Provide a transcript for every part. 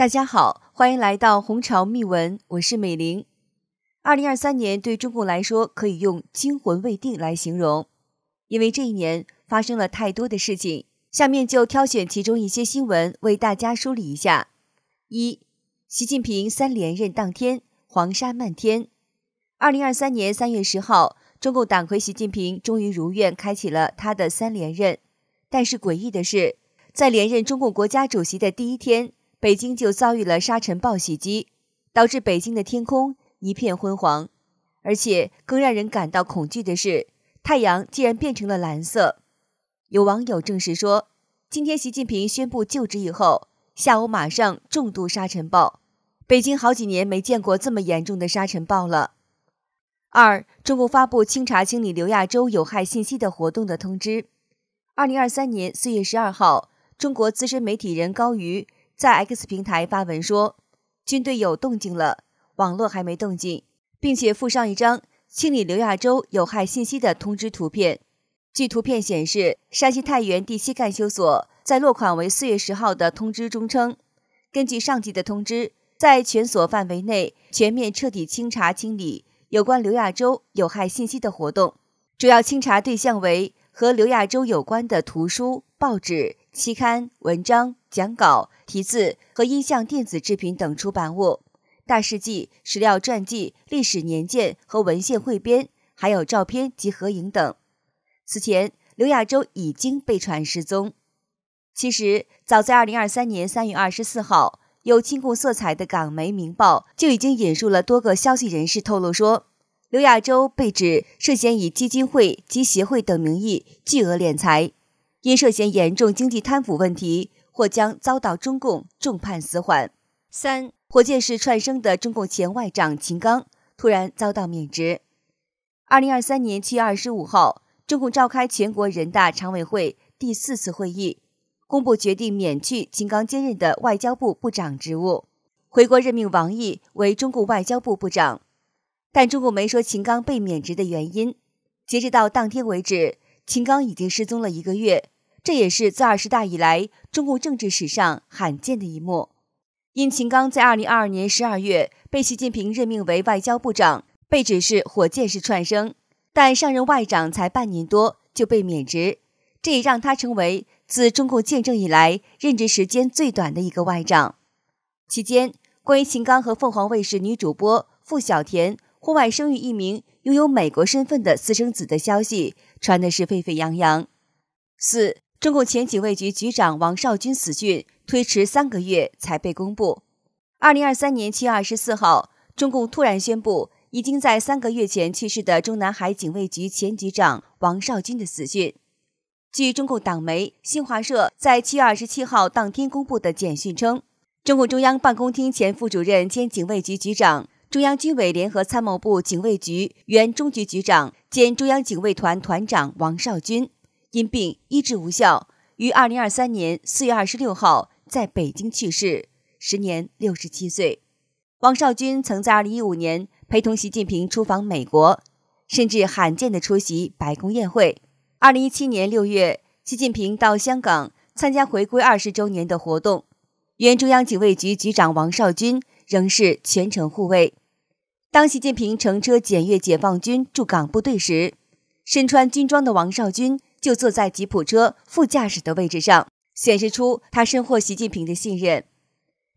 大家好，欢迎来到红潮密文，我是美玲。二零二三年对中共来说可以用惊魂未定来形容，因为这一年发生了太多的事情。下面就挑选其中一些新闻为大家梳理一下。一，习近平三连任当天，黄沙漫天。二零二三年三月十号，中共党魁习近平终于如愿开启了他的三连任，但是诡异的是，在连任中共国家主席的第一天。北京就遭遇了沙尘暴袭击，导致北京的天空一片昏黄。而且更让人感到恐惧的是，太阳竟然变成了蓝色。有网友证实说，今天习近平宣布就职以后，下午马上重度沙尘暴，北京好几年没见过这么严重的沙尘暴了。二，中国发布清查清理刘亚洲有害信息的活动的通知。二零二三年四月十二号，中国资深媒体人高瑜。在 X 平台发文说，军队有动静了，网络还没动静，并且附上一张清理刘亚洲有害信息的通知图片。据图片显示，山西太原第七干休所在落款为四月十号的通知中称，根据上级的通知，在全所范围内全面彻底清查清理有关刘亚洲有害信息的活动，主要清查对象为和刘亚洲有关的图书、报纸。期刊、文章、讲稿、题字和音像电子制品等出版物，大事记、史料、传记、历史年鉴和文献汇编，还有照片及合影等。此前，刘亚洲已经被传失踪。其实，早在2023年3月24号，有亲共色彩的港媒《明报》就已经引述了多个消息人士透露说，刘亚洲被指涉嫌以基金会及协会等名义巨额敛财。因涉嫌严重经济贪腐问题，或将遭到中共重判死缓。三、火箭式串升的中共前外长秦刚突然遭到免职。二零二三年七月二十五号，中共召开全国人大常委会第四次会议，公布决定免去秦刚兼任的外交部部长职务，回国任命王毅为中共外交部部长。但中共没说秦刚被免职的原因。截止到当天为止。秦刚已经失踪了一个月，这也是自二十大以来中共政治史上罕见的一幕。因秦刚在二零二二年十二月被习近平任命为外交部长，被指是火箭式串升，但上任外长才半年多就被免职，这也让他成为自中共建政以来任职时间最短的一个外长。期间，关于秦刚和凤凰卫视女主播付小田。户外生育一名拥有美国身份的私生子的消息传的是沸沸扬扬。四，中共前警卫局局长王少军死讯推迟三个月才被公布。二零二三年七月二十四号，中共突然宣布已经在三个月前去世的中南海警卫局前局长王少军的死讯。据中共党媒新华社在七月二十七号当天公布的简讯称，中共中央办公厅前副主任兼警卫局局长。中央军委联合参谋部警卫局原中局局长兼中央警卫团团长王少军因病医治无效，于二零二三年四月二十六号在北京去世，时年六十七岁。王少军曾在二零一五年陪同习近平出访美国，甚至罕见的出席白宫宴会。二零一七年六月，习近平到香港参加回归二十周年的活动，原中央警卫局局长王少军仍是全程护卫。当习近平乘车检阅解放军驻港部队时，身穿军装的王少军就坐在吉普车副驾驶的位置上，显示出他深获习近平的信任。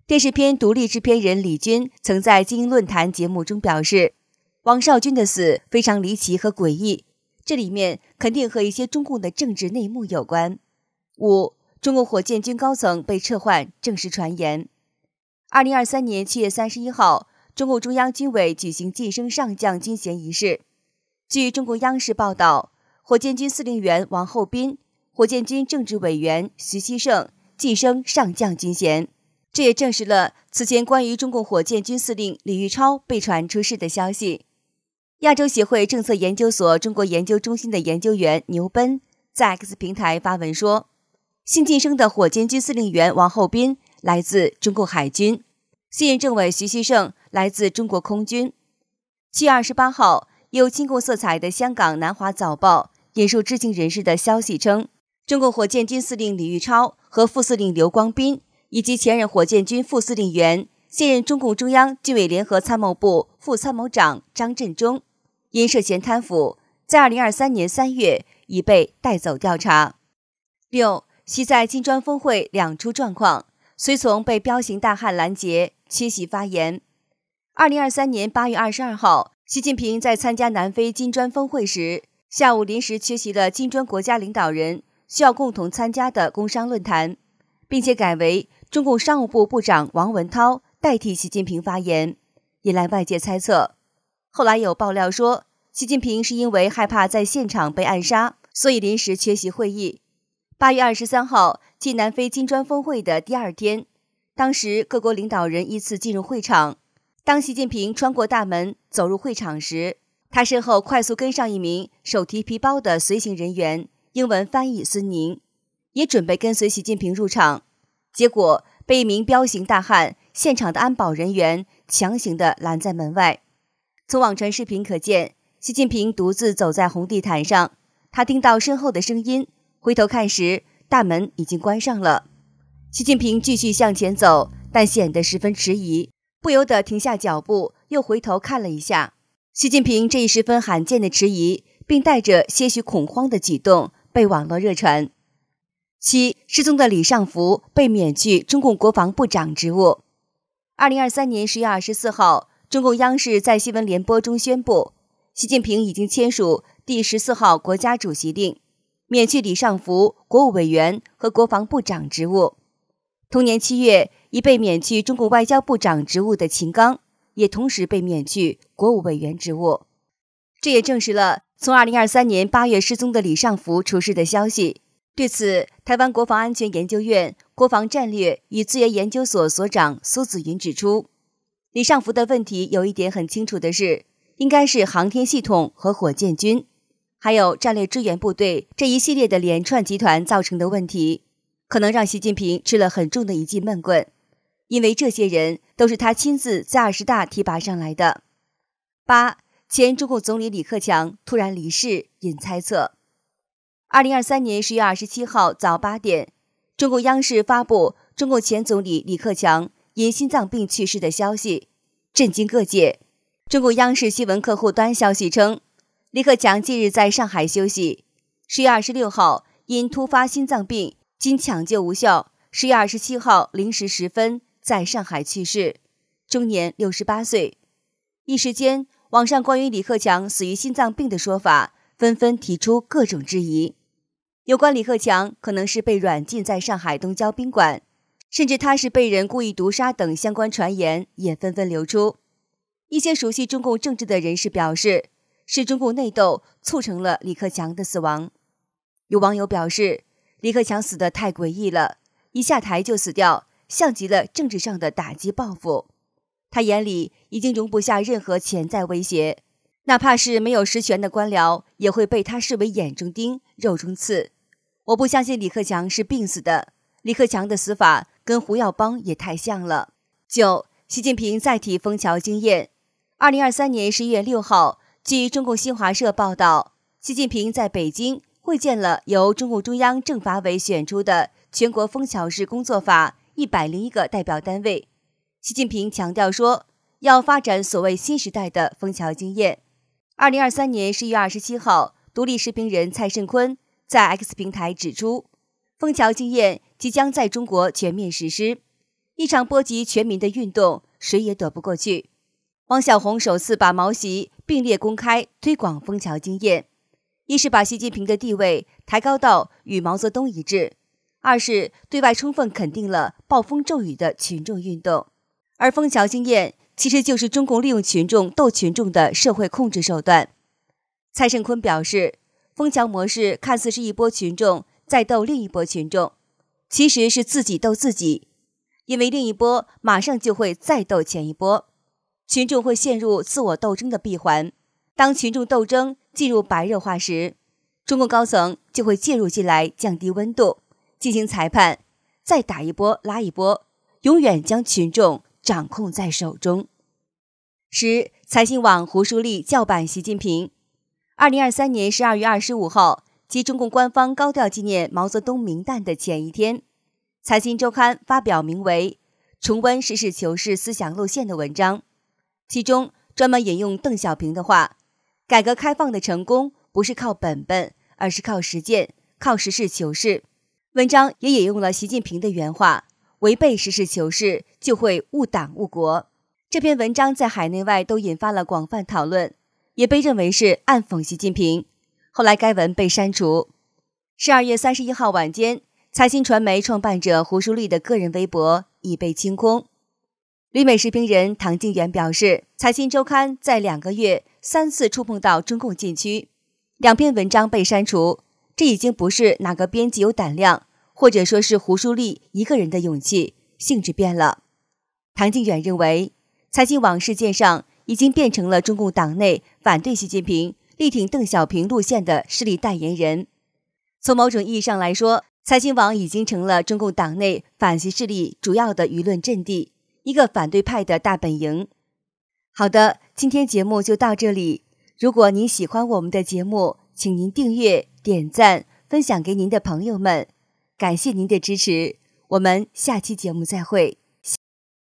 电视片独立制片人李军曾在《精英论坛》节目中表示：“王少军的死非常离奇和诡异，这里面肯定和一些中共的政治内幕有关。”五，中国火箭军高层被撤换，正式传言。二零二三年七月三十一号。中共中央军委举行晋升上将军衔仪式。据中国央视报道，火箭军司令员王厚斌、火箭军政治委员徐希胜晋升上将军衔。这也证实了此前关于中共火箭军司令李玉超被传出事的消息。亚洲协会政策研究所中国研究中心的研究员牛奔在 X 平台发文说：“新晋升的火箭军司令员王厚斌来自中共海军，现任政委徐希胜。”来自中国空军。七月二十八号，有亲共色彩的香港《南华早报》引述知情人士的消息称，中国火箭军司令李玉超和副司令刘光斌，以及前任火箭军副司令员、现任中共中央纪委联合参谋部副参谋长张振忠，因涉嫌贪腐，在二零二三年三月已被带走调查。六，其在金砖峰会两出状况，随从被彪形大汉拦截缺席发言。二零二三年八月二十二号，习近平在参加南非金砖峰会时，下午临时缺席了金砖国家领导人需要共同参加的工商论坛，并且改为中共商务部部长王文涛代替习近平发言，引来外界猜测。后来有爆料说，习近平是因为害怕在现场被暗杀，所以临时缺席会议。八月二十三号，即南非金砖峰会的第二天，当时各国领导人依次进入会场。当习近平穿过大门走入会场时，他身后快速跟上一名手提皮包的随行人员，英文翻译孙宁，也准备跟随习近平入场，结果被一名彪形大汉、现场的安保人员强行的拦在门外。从网传视频可见，习近平独自走在红地毯上，他听到身后的声音，回头看时，大门已经关上了。习近平继续向前走，但显得十分迟疑。不由得停下脚步，又回头看了一下。习近平这一十分罕见的迟疑，并带着些许恐慌的举动被网络热传。七，失踪的李尚福被免去中共国防部长职务。二零二三年十月二十四号，中共央视在新闻联播中宣布，习近平已经签署第十四号国家主席令，免去李尚福国务委员和国防部长职务。同年七月，已被免去中共外交部长职务的秦刚，也同时被免去国务委员职务。这也证实了从2023年8月失踪的李尚福出事的消息。对此，台湾国防安全研究院国防战略与资源研究所所长苏子云指出，李尚福的问题有一点很清楚的是，应该是航天系统和火箭军，还有战略支援部队这一系列的连串集团造成的问题。可能让习近平吃了很重的一记闷棍，因为这些人都是他亲自在二十大提拔上来的。八前，中共总理李克强突然离世引猜测。二零二三年十月二十七号早八点，中共央视发布中共前总理李克强因心脏病去世的消息，震惊各界。中共央视新闻客户端消息称，李克强近日在上海休息，十月二十六号因突发心脏病。经抢救无效，十月二十七号零时十分在上海去世，终年六十八岁。一时间，网上关于李克强死于心脏病的说法，纷纷提出各种质疑。有关李克强可能是被软禁在上海东郊宾馆，甚至他是被人故意毒杀等相关传言也纷纷流出。一些熟悉中共政治的人士表示，是中共内斗促成了李克强的死亡。有网友表示。李克强死的太诡异了，一下台就死掉，像极了政治上的打击报复。他眼里已经容不下任何潜在威胁，哪怕是没有实权的官僚，也会被他视为眼中钉、肉中刺。我不相信李克强是病死的，李克强的死法跟胡耀邦也太像了。九，习近平再提枫桥经验。二零二三年十一月六号，据中共新华社报道，习近平在北京。会见了由中共中央政法委选出的全国枫桥市工作法一百零一个代表单位。习近平强调说，要发展所谓新时代的枫桥经验。二零二三年十一月二十七号，独立视频人蔡盛坤在 X 平台指出，枫桥经验即将在中国全面实施，一场波及全民的运动，谁也躲不过去。汪小红首次把毛席并列公开推广枫桥经验。一是把习近平的地位抬高到与毛泽东一致，二是对外充分肯定了暴风骤雨的群众运动，而枫桥经验其实就是中共利用群众斗群众的社会控制手段。蔡胜坤表示，枫桥模式看似是一波群众在斗另一波群众，其实是自己斗自己，因为另一波马上就会再斗前一波，群众会陷入自我斗争的闭环。当群众斗争，进入白热化时，中共高层就会介入进来，降低温度，进行裁判，再打一波拉一波，永远将群众掌控在手中。十财新网胡舒立叫板习近平。二零二三年十二月二十五号，即中共官方高调纪念毛泽东名旦的前一天，财新周刊发表名为《重温实事求是思想路线》的文章，其中专门引用邓小平的话。改革开放的成功不是靠本本，而是靠实践，靠实事求是。文章也引用了习近平的原话：“违背实事求是，就会误党误国。”这篇文章在海内外都引发了广泛讨论，也被认为是暗讽习近平。后来，该文被删除。十二月三十一号晚间，财新传媒创办者胡舒立的个人微博已被清空。旅美时评人唐静远表示，《财经周刊》在两个月三次触碰到中共禁区，两篇文章被删除。这已经不是哪个编辑有胆量，或者说是胡舒立一个人的勇气，性质变了。唐静远认为，《财经网》事件上已经变成了中共党内反对习近平、力挺邓小平路线的势力代言人。从某种意义上来说，《财经网》已经成了中共党内反习势力主要的舆论阵地。一个反对派的大本营。好的，今天节目就到这里。如果您喜欢我们的节目，请您订阅、点赞、分享给您的朋友们。感谢您的支持，我们下期节目再会。